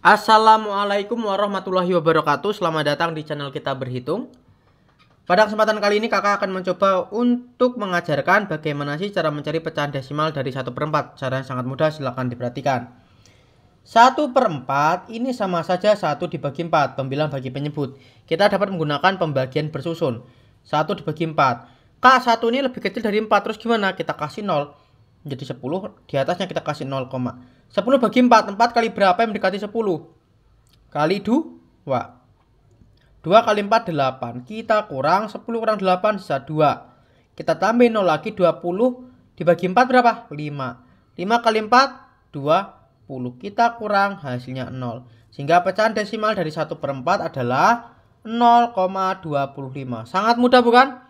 Assalamualaikum warahmatullahi wabarakatuh Selamat datang di channel kita berhitung Pada kesempatan kali ini kakak akan mencoba untuk mengajarkan bagaimana sih cara mencari pecahan desimal dari 1 per 4 Cara yang sangat mudah silahkan diperhatikan 1 per 4 ini sama saja 1 dibagi 4 Pembilang bagi penyebut Kita dapat menggunakan pembagian bersusun 1 dibagi 4 Kak 1 ini lebih kecil dari 4 terus gimana? Kita kasih 0 jadi 10 di atasnya kita kasih 0, 10 bagi 4 4 kali berapa yang mendekati 10 kali 2 2 kali 4 8 kita kurang 10 kurang 8 sisa 2 kita tambah 0 lagi 20 dibagi 4 berapa 5 5 kali 4 20 kita kurang hasilnya 0 sehingga pecahan desimal dari 1 per 4 adalah 0,25 sangat mudah bukan?